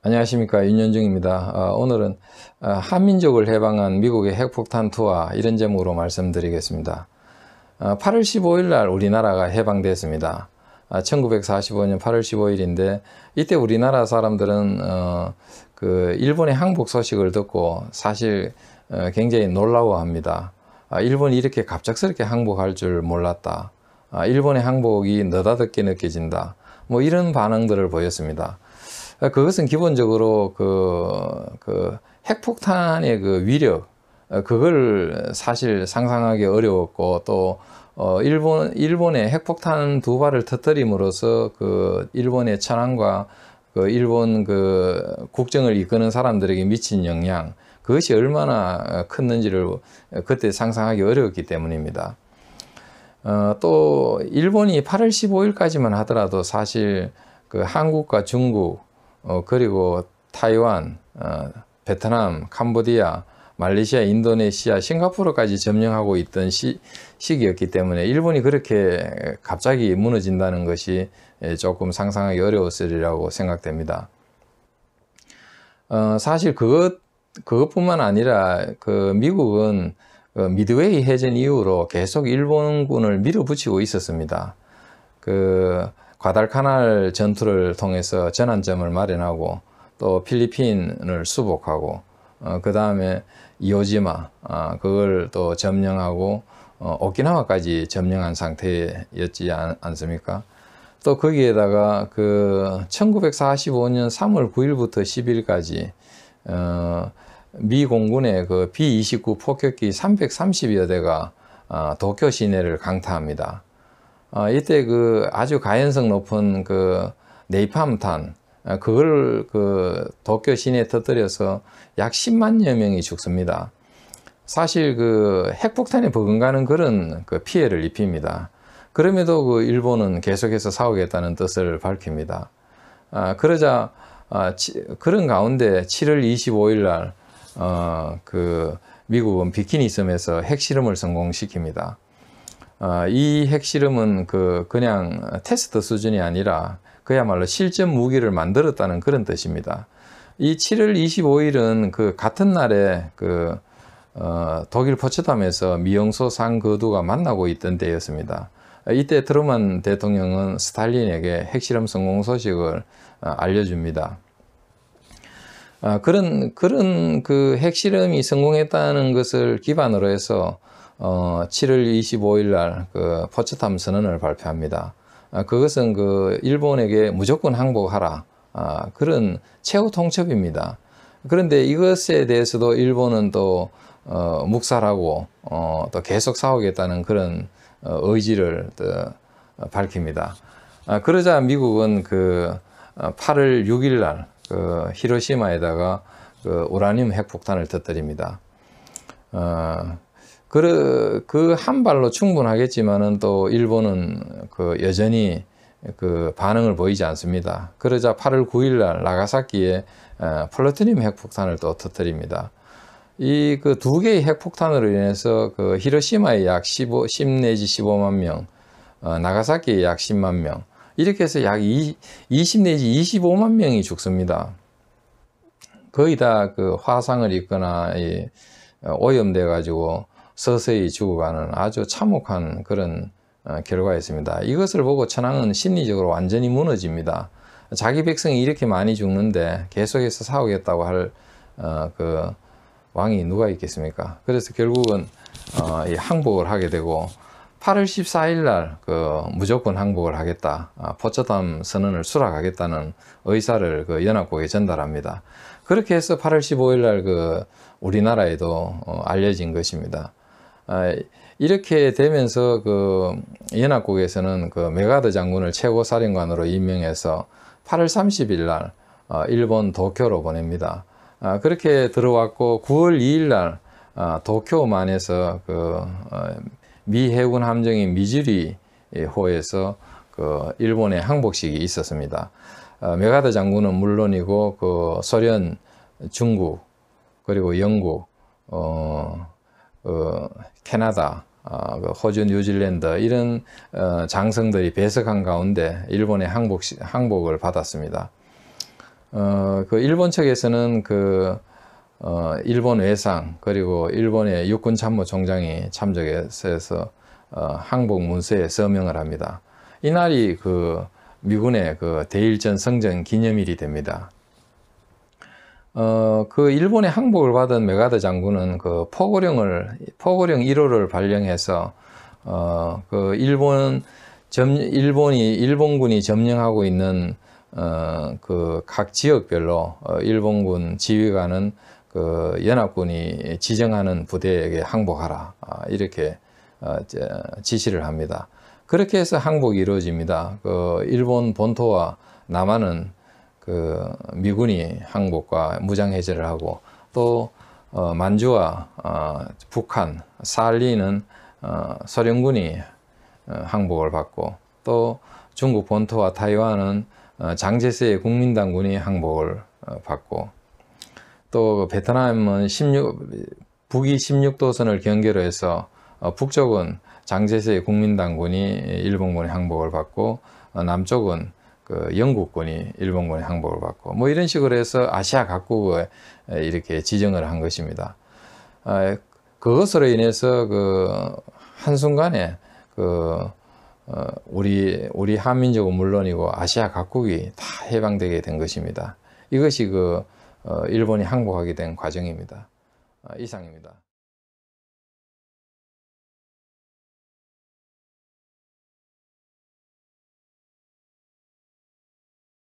안녕하십니까 윤현중입니다. 아, 오늘은 아, 한민족을 해방한 미국의 핵폭탄 투하 이런 제목으로 말씀드리겠습니다. 8월 아, 15일 날 우리나라가 해방됐습니다. 1945년 8월 15일인데 이때 우리나라 사람들은 어, 그 일본의 항복 소식을 듣고 사실 어, 굉장히 놀라워합니다. 일본이 이렇게 갑작스럽게 항복할 줄 몰랐다. 일본의 항복이 느닷없게 느껴진다. 뭐 이런 반응들을 보였습니다. 그러니까 그것은 기본적으로 그, 그 핵폭탄의 그 위력, 그걸 사실 상상하기 어려웠고 또 어, 일본 일본의 핵폭탄 두 발을 터뜨림으로써 그 일본의 천황과 그 일본 그 국정을 이끄는 사람들에게 미친 영향 그것이 얼마나 컸는지를 그때 상상하기 어려웠기 때문입니다. 어, 또 일본이 8월 15일까지만 하더라도 사실 그 한국과 중국 어, 그리고 타이완, 어, 베트남, 캄보디아, 말레이시아, 인도네시아, 싱가포르까지 점령하고 있던 시, 기였기 때문에 일본이 그렇게 갑자기 무너진다는 것이 예, 조금 상상하기 어려웠으리라고 생각됩니다. 어, 사실 그것, 그것뿐만 아니라 그 미국은 그 미드웨이 해전 이후로 계속 일본군을 밀어붙이고 있었습니다. 그 과달카날 전투를 통해서 전환점을 마련하고 또 필리핀을 수복하고 어, 그 다음에 이오지마 어, 그걸 또 점령하고 어, 오키나와까지 점령한 상태였지 않, 않습니까? 또 거기에다가 그 1945년 3월 9일부터 10일까지 어, 미 공군의 그 B-29 폭격기 330여 대가 어, 도쿄 시내를 강타합니다. 어, 이때 그 아주 가연성 높은 그 네이팜탄 어, 그걸 그 도쿄 시내에 터뜨려서 약 10만여 명이 죽습니다. 사실 그 핵폭탄에 버금가는 그런 그 피해를 입힙니다. 그럼에도 그 일본은 계속해서 싸우겠다는 뜻을 밝힙니다. 아, 그러자 아, 치, 그런 가운데 7월 25일 날 어, 그 미국은 비키니 섬에서 핵실험을 성공시킵니다. 어, 이 핵실험은 그 그냥 테스트 수준이 아니라 그야말로 실전 무기를 만들었다는 그런 뜻입니다. 이 7월 25일은 그 같은 날에 그 어, 독일 포츠담에서 미영소 상거두가 만나고 있던 때였습니다. 이때 트루먼 대통령은 스탈린에게 핵실험 성공 소식을 어, 알려줍니다. 어, 그런 그런 그 핵실험이 성공했다는 것을 기반으로 해서 어, 7월 25일 날 그 포츠담 선언을 발표합니다. 아, 그것은 그 일본에게 무조건 항복하라 아, 그런 최후 통첩입니다. 그런데 이것에 대해서도 일본은 또 어, 묵살하고 어, 또 계속 싸우겠다는 그런 어, 의지를 또 어, 밝힙니다. 아, 그러자 미국은 그 8월 어, 6일 날 그 히로시마에다가 그 우라늄 핵폭탄을 터뜨립니다. 어, 그, 그 한 발로 충분하겠지만은 또 일본은 그 여전히 그 반응을 보이지 않습니다. 그러자 8월 9일 날 나가사키에 어, 플루토늄 핵폭탄을 또 터뜨립니다. 이 그 두 개의 핵폭탄으로 인해서 그 히로시마에 약 15, 10 내지 15만 명, 어, 나가사키에 약 10만 명, 이렇게 해서 약 20, 20 내지 25만 명이 죽습니다. 거의 다 그 화상을 입거나 어, 오염돼 가지고 서서히 죽어가는 아주 참혹한 그런 어, 결과였습니다. 이것을 보고 천황은 심리적으로 완전히 무너집니다. 자기 백성이 이렇게 많이 죽는데 계속해서 싸우겠다고 할그 어, 왕이 누가 있겠습니까? 그래서 결국은 어, 항복을 하게 되고 8월 14일 날그 무조건 항복을 하겠다. 아, 포처담 선언을 수락하겠다는 의사를 그 연합국에 전달합니다. 그렇게 해서 8월 15일 날그 우리나라에도 알려진 것입니다. 아, 이렇게 되면서 그 연합국에서는 그 메가드 장군을 최고사령관으로 임명해서 8월 30일 날 어, 일본 도쿄로 보냅니다. 아, 그렇게 들어왔고 9월 2일 날 아, 도쿄만에서 그미 어, 해군 함정인 미주리 호에서 그 일본의 항복식이 있었습니다. 메가드 장군은 물론이고 그 소련, 중국 그리고 영국 어 어, 캐나다, 어, 그 호주, 뉴질랜드 이런 어, 장성들이 배석한 가운데 일본의 항복, 항복을 받았습니다. 그 일본 측에서는 그 일본 외상 그리고 일본의 육군 참모총장이 참석해서 항복 문서에 서명을 합니다. 이날이 그 미군의 그 대일전 성전 기념일이 됩니다. 어, 그 일본의 항복을 받은 메가드 장군은 그 포고령을, 포고령 1호를 발령해서, 어, 그 일본, 점, 일본이, 일본군이 점령하고 있는, 어, 그 각 지역별로, 어, 일본군 지휘관은 그 연합군이 지정하는 부대에게 항복하라. 아, 이렇게, 어, 제, 지시를 합니다. 그렇게 해서 항복이 이루어집니다. 그 일본 본토와 남한은 그 미군이 항복과 무장 해제를 하고 또 어, 만주와 어, 북한 살리는 어, 소련군이 어, 항복을 받고 또 중국 본토와 타이완은 어, 장제스의 국민당군이 항복을 어, 받고 또 그 베트남은 16 북위 16도선을 경계로 해서 어, 북쪽은 장제스의 국민당군이 일본군의 항복을 받고 어, 남쪽은 그 영국군이 일본군의 항복을 받고 뭐 이런 식으로 해서 아시아 각국에 이렇게 지정을 한 것입니다. 아, 그것으로 인해서 그 한순간에 그 어, 우리 우리 한민족은 물론이고 아시아 각국이 다 해방되게 된 것입니다. 이것이 그 어, 일본이 항복하게 된 과정입니다. 아, 이상입니다.